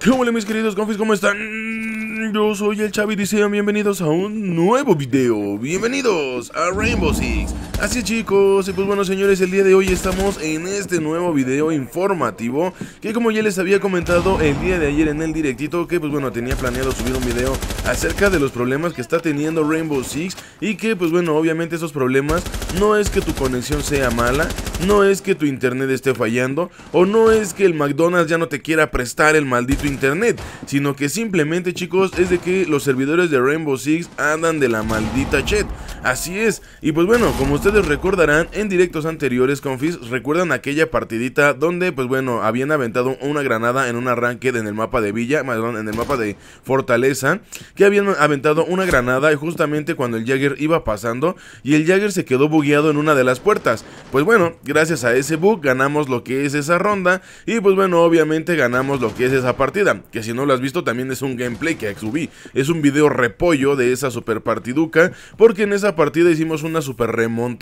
¿Qué hola mis queridos confis? ¿Cómo están? Yo soy el Chavi y bienvenidos a un nuevo video Bienvenidos a Rainbow Six Así chicos, y pues bueno señores, el día de hoy estamos en este nuevo video informativo Que como ya les había comentado el día de ayer en el directito Que pues bueno, tenía planeado subir un video acerca de los problemas que está teniendo Rainbow Six Y que pues bueno, obviamente esos problemas no es que tu conexión sea mala No es que tu internet esté fallando O no es que el McDonald's ya no te quiera prestar el maldito internet Sino que simplemente chicos, es de que los servidores de Rainbow Six andan de la maldita chat Así es, y pues bueno, como ustedes recordarán en directos anteriores, confis, recuerdan aquella partidita donde, pues bueno, habían aventado una granada en un arranque en el mapa de Villa, en el mapa de Fortaleza, que habían aventado una granada y justamente cuando el Jagger iba pasando y el Jagger se quedó bugueado en una de las puertas. Pues bueno, gracias a ese bug ganamos lo que es esa ronda y pues bueno, obviamente ganamos lo que es esa partida, que si no lo has visto también es un gameplay que subí, es un video repollo de esa super partiduca, porque en esa partida hicimos una super remonta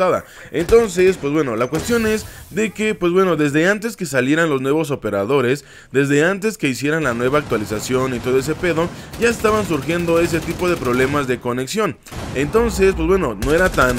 entonces, pues bueno, la cuestión es de que, pues bueno, desde antes que salieran los nuevos operadores, desde antes que hicieran la nueva actualización y todo ese pedo, ya estaban surgiendo ese tipo de problemas de conexión. Entonces, pues bueno, no era tan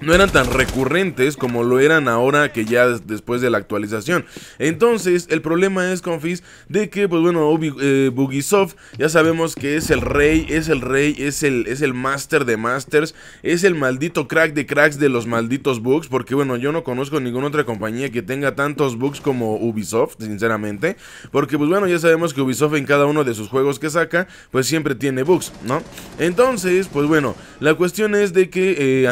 no eran tan recurrentes como lo eran ahora que ya después de la actualización. Entonces, el problema es, Confis, de que, pues bueno, Ubisoft eh, Bugisoft ya sabemos que es el rey, es el rey, es el, es el master de masters, es el maldito crack de cracks de los malditos bugs, porque bueno, yo no conozco ninguna otra compañía que tenga tantos bugs como Ubisoft, sinceramente, porque pues bueno, ya sabemos que Ubisoft en cada uno de sus juegos que saca, pues siempre tiene bugs, ¿no? Entonces, pues bueno, la cuestión es de que, eh,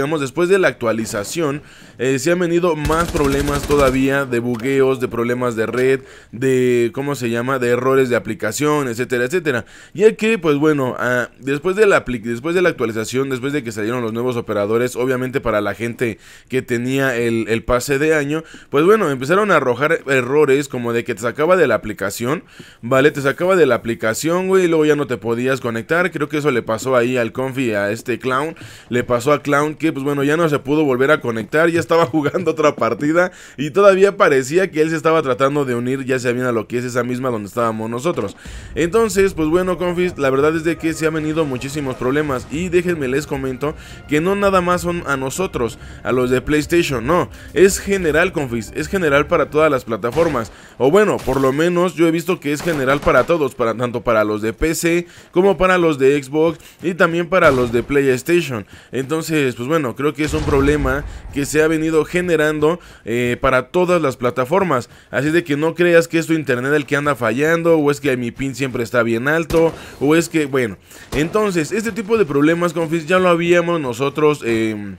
digamos, después de la actualización, eh, se han venido más problemas todavía de bugueos, de problemas de red, de, ¿cómo se llama?, de errores de aplicación, etcétera, etcétera. Y que, pues bueno, ah, después, de la, después de la actualización, después de que salieron los nuevos operadores, obviamente para la gente que tenía el, pase de año, pues bueno, empezaron a arrojar errores como de que te sacaba de la aplicación, ¿vale? Te sacaba de la aplicación, güey, y luego ya no te podías conectar. Creo que eso le pasó ahí al Confi, a este clown. Le pasó a Clown que pues bueno, ya no se pudo volver a conectar, ya estaba jugando otra partida y todavía parecía que él se estaba tratando de unir ya sea bien a lo que es esa misma donde estábamos nosotros. Entonces, pues bueno, Confis, la verdad es de que se han venido muchísimos problemas y déjenme les comento que no nada más son a nosotros, a los de PlayStation, no, es general, Confis, es general para todas las plataformas. O bueno, por lo menos yo he visto que es general para todos, tanto para los de PC como para los de Xbox y también para los de PlayStation. Entonces, pues bueno, creo que es un problema que se ha venido generando eh, para todas las plataformas. Así de que no creas que es tu internet el que anda fallando, o es que mi pin siempre está bien alto, o es que, bueno. Entonces, este tipo de problemas, confis, ya lo habíamos nosotros... Em,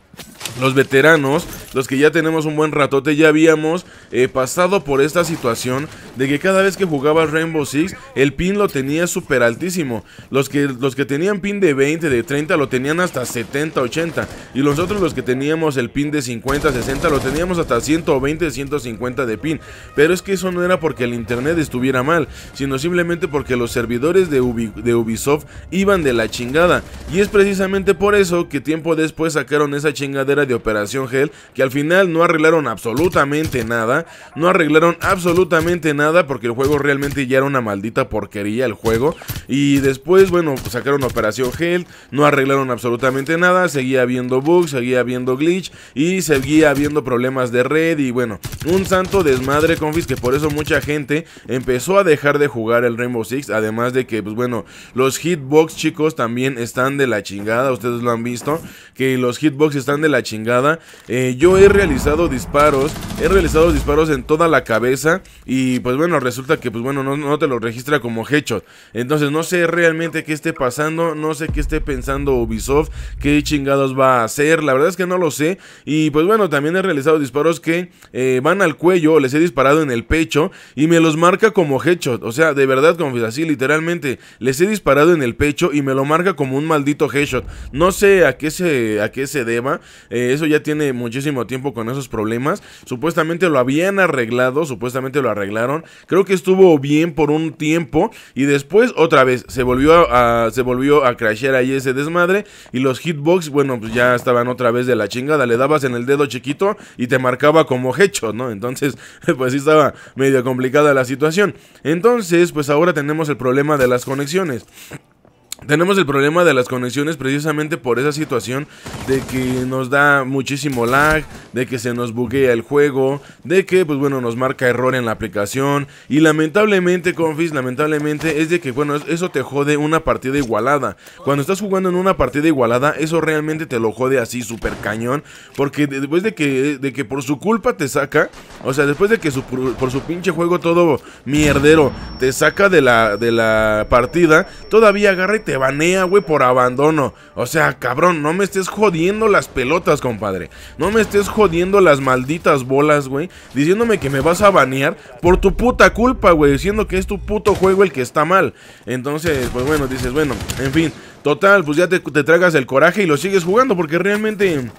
los veteranos, los que ya tenemos un buen ratote, ya habíamos eh, pasado por esta situación de que cada vez que jugaba Rainbow Six, el pin lo tenía súper altísimo. Los que, los que tenían pin de 20, de 30, lo tenían hasta 70, 80. Y nosotros los que teníamos el pin de 50, 60, lo teníamos hasta 120, 150 de pin. Pero es que eso no era porque el internet estuviera mal, sino simplemente porque los servidores de, de Ubisoft iban de la chingada. Y es precisamente por eso que tiempo después sacaron esa chingada chingadera de Operación Hell, que al final no arreglaron absolutamente nada, no arreglaron absolutamente nada porque el juego realmente ya era una maldita porquería el juego y después, bueno, sacaron Operación Hell, no arreglaron absolutamente nada, seguía habiendo bugs, seguía habiendo glitch y seguía habiendo problemas de red y bueno, un santo desmadre confis que por eso mucha gente empezó a dejar de jugar el Rainbow Six, además de que pues bueno, los hitbox chicos también están de la chingada, ustedes lo han visto, que los hitbox están de la chingada. Eh, yo he realizado disparos, he realizado disparos en toda la cabeza y pues bueno, resulta que pues bueno, no, te lo registra como headshot. Entonces no sé realmente qué esté pasando, no sé qué esté pensando Ubisoft, qué chingados va a hacer, la verdad es que no lo sé. Y pues bueno, también he realizado disparos que eh, van al cuello, les he disparado en el pecho y me los marca como headshot. O sea, de verdad, como así literalmente, les he disparado en el pecho y me lo marca como un maldito headshot. No sé a qué se, a qué se deba, eh, eso ya tiene muchísimo tiempo con esos problemas. Supuestamente lo habían arreglado, supuestamente lo arreglaron. Creo que estuvo bien por un tiempo y después otra vez se volvió a, se volvió a crashear ahí ese desmadre y los hitbox, bueno, pues ya estaban otra vez de la chingada. Le dabas en el dedo chiquito y te marcaba como hecho, ¿no? Entonces, pues sí estaba medio complicada la situación. Entonces, pues ahora tenemos el problema de las conexiones. Tenemos el problema de las conexiones precisamente por esa situación de que nos da muchísimo lag, de que se nos buguea el juego, de que pues bueno nos marca error en la aplicación y lamentablemente confis, lamentablemente es de que bueno eso te jode una partida igualada. Cuando estás jugando en una partida igualada eso realmente te lo jode así súper cañón porque después de que, de que por su culpa te saca, o sea después de que por su pinche juego todo mierdero te saca de la, de la partida, todavía agarra te banea, güey, por abandono. O sea, cabrón, no me estés jodiendo las pelotas, compadre. No me estés jodiendo las malditas bolas, güey. Diciéndome que me vas a banear por tu puta culpa, güey. Diciendo que es tu puto juego el que está mal. Entonces, pues bueno, dices, bueno, en fin. Total, pues ya te, te tragas el coraje y lo sigues jugando porque realmente...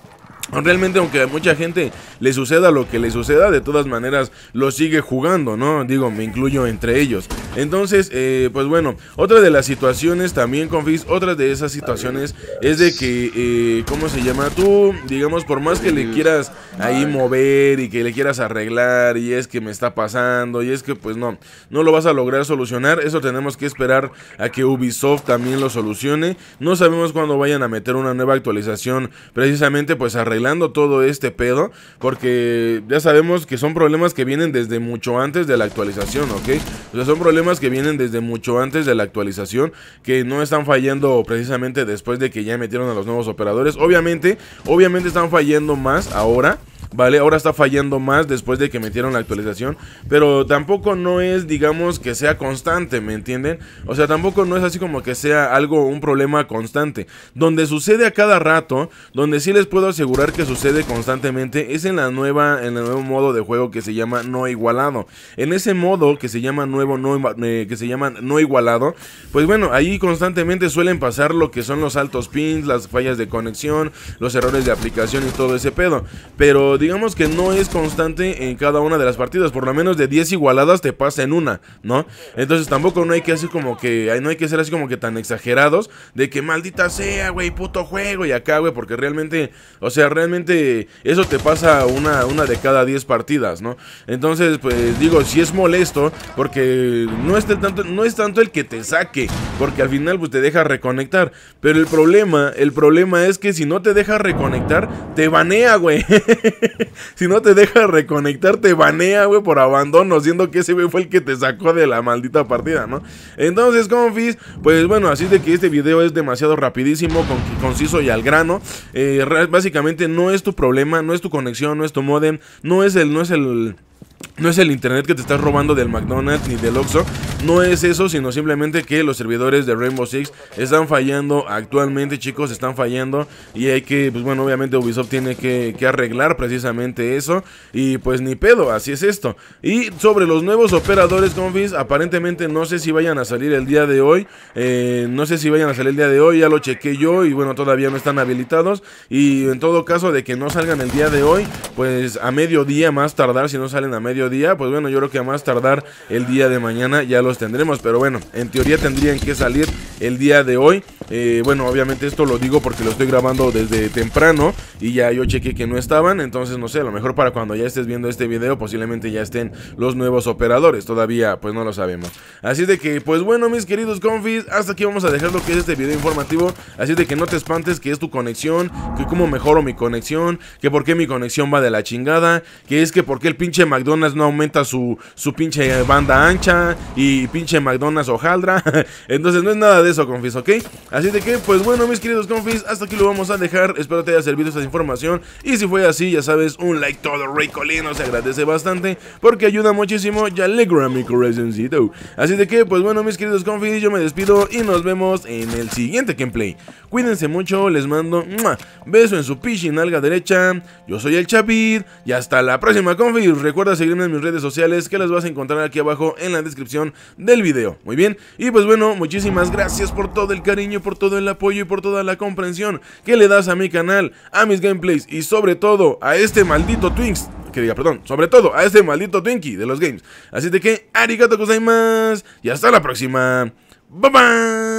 Realmente, aunque a mucha gente le suceda lo que le suceda, de todas maneras lo sigue jugando, ¿no? Digo, me incluyo entre ellos. Entonces, eh, pues bueno, otra de las situaciones también, Confis, otra de esas situaciones es de que, eh, ¿cómo se llama? Tú, digamos, por más que le quieras ahí mover y que le quieras arreglar y es que me está pasando y es que, pues no, no lo vas a lograr solucionar. Eso tenemos que esperar a que Ubisoft también lo solucione. No sabemos cuándo vayan a meter una nueva actualización precisamente pues arreglar todo este pedo, porque ya sabemos que son problemas que vienen desde mucho antes de la actualización, ¿ok? O sea, son problemas que vienen desde mucho antes de la actualización, que no están fallando precisamente después de que ya metieron a los nuevos operadores. Obviamente, obviamente están fallando más ahora. ¿vale? Ahora está fallando más después de que metieron la actualización, pero tampoco no es, digamos, que sea constante, ¿me entienden? O sea, tampoco no es así como que sea algo, un problema constante. Donde sucede a cada rato, donde sí les puedo asegurar que sucede constantemente, es en la nueva, en el nuevo modo de juego que se llama no igualado. En ese modo que se llama nuevo, no, eh, que se llama no igualado, pues bueno, ahí constantemente suelen pasar lo que son los altos pins, las fallas de conexión, los errores de aplicación y todo ese pedo. Pero digamos que no es constante en cada una de las partidas. Por lo menos de 10 igualadas te pasa en una, ¿no? Entonces tampoco no hay que hacer como que. No hay que ser así como que tan exagerados. De que maldita sea, güey, puto juego. Y acá, güey. Porque realmente. O sea, realmente. Eso te pasa una, una de cada 10 partidas, ¿no? Entonces, pues digo, si es molesto. Porque no es, tanto, no es tanto el que te saque. Porque al final, pues te deja reconectar. Pero el problema, el problema es que si no te deja reconectar, te banea, güey. si no te deja reconectar, te banea, güey, por abandono, siendo que ese güey fue el que te sacó de la maldita partida, ¿no? Entonces, confis, pues bueno, así de que este video es demasiado rapidísimo, con, conciso y al grano. Eh, básicamente no es tu problema, no es tu conexión, no es tu modem, no es el, no es el no es el internet que te estás robando del McDonald's ni del Oxxo. No es eso, sino simplemente que los servidores de Rainbow Six están fallando actualmente, chicos, están fallando. Y hay que, pues bueno, obviamente Ubisoft tiene que, arreglar precisamente eso. Y pues ni pedo, así es esto. Y sobre los nuevos operadores, confis, aparentemente no sé si vayan a salir el día de hoy. Eh, no sé si vayan a salir el día de hoy, ya lo chequé yo y bueno, todavía no están habilitados. Y en todo caso de que no salgan el día de hoy, pues a mediodía más tardar, si no salen a mediodía día, pues bueno, yo creo que a más tardar el día de mañana ya los tendremos. Pero bueno, en teoría tendrían que salir el día de hoy. Eh, bueno, obviamente esto lo digo porque lo estoy grabando desde temprano y ya yo chequé que no estaban. Entonces, no sé, a lo mejor para cuando ya estés viendo este video, posiblemente ya estén los nuevos operadores. Todavía, pues no lo sabemos. Así de que, pues bueno, mis queridos confis, hasta aquí vamos a dejar lo que es este video informativo. Así de que no te espantes que es tu conexión, que cómo mejoro mi conexión, que por qué mi conexión va de la chingada, que es que por qué el pinche McDonald's no aumenta su, su pinche banda ancha y pinche McDonald's o Haldra. Entonces no es nada de eso, confis, ¿ok? Así de que, pues bueno, mis queridos confis, hasta aquí lo vamos a dejar. Espero te haya servido esta información. Y si fue así, ya sabes, un like todo ricolino se agradece bastante porque ayuda muchísimo y alegra mi corazoncito. Así de que, pues bueno, mis queridos confis, yo me despido y nos vemos en el siguiente gameplay. Cuídense mucho, les mando un beso en su pichi nalga derecha. Yo soy el Chapit y hasta la próxima, confis. Recuerda seguirme en mis redes sociales que las vas a encontrar aquí abajo en la descripción del video. Muy bien, y pues bueno, muchísimas gracias por todo el cariño, por todo el apoyo y por toda la comprensión que le das a mi canal, a mis gameplays y sobre todo a este maldito Twinks que diga, perdón, sobre todo a este maldito Twinkie de los games. Así de que, arigato gozaimasu y hasta la próxima. bye.